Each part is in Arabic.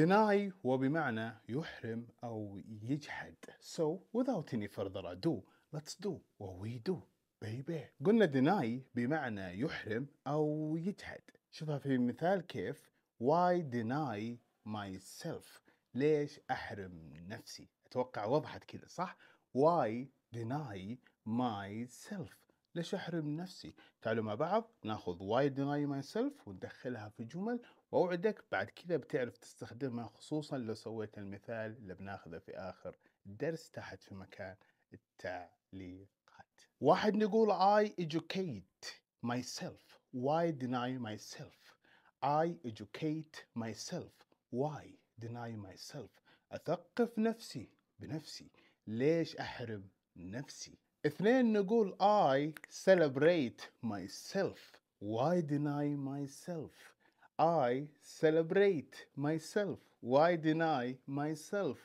Deny هو بمعنى يحرم أو يجحد. So without any further ado, let's do what we do. baby. قلنا deny بمعنى يحرم أو يجحد. شوفها في مثال كيف why deny myself ليش أحرم نفسي أتوقع وضحت كذا صح why deny myself ليش احرم نفسي تعالوا مع بعض ناخذ ديناي ماي سيلف وندخلها في جمل واوعدك بعد كذا بتعرف تستخدمها خصوصا لو سويت المثال اللي بناخذه في اخر الدرس تحت في مكان التعليقات واحد نقول I educate myself why deny myself I educate myself why deny myself أثقف نفسي بنفسي ليش أحرم نفسي اثنين نقول I celebrate myself why deny myself I celebrate myself why deny myself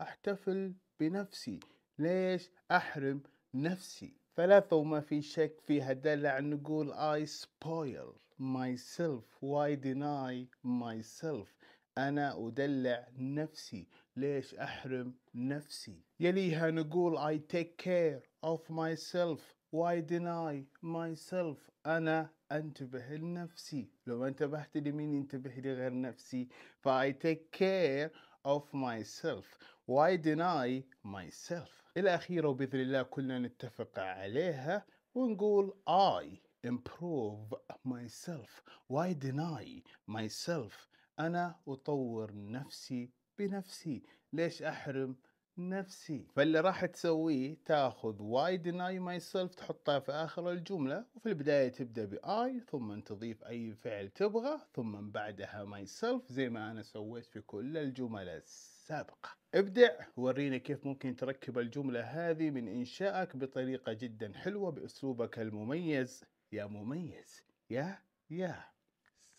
احتفل بنفسي ليش احرم نفسي ثلاثة وما في شك فيها دلع نقول I spoil myself why deny myself أنا أدلع نفسي ليش أحرم نفسي يليها نقول I take care of myself Why deny myself أنا أنتبه لنفسي لو انتبهت لمين ينتبه لغير نفسي ف I take care of myself Why deny myself الأخيرة وبإذن الله كلنا نتفق عليها ونقول I improve myself Why deny myself أنا أطور نفسي بنفسي ليش أحرم نفسي فاللي راح تسويه تاخذ why deny myself تحطها في اخر الجملة وفي البداية تبدأ بآي ثم تضيف اي فعل تبغى ثم بعدها myself زي ما انا سويت في كل الجمل السابقة ابدع ورينا كيف ممكن تركب الجملة هذه من انشائك بطريقة جدا حلوة باسلوبك المميز يا مميز يا يا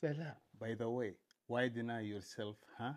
سلام باي ذا واي Why deny yourself, huh?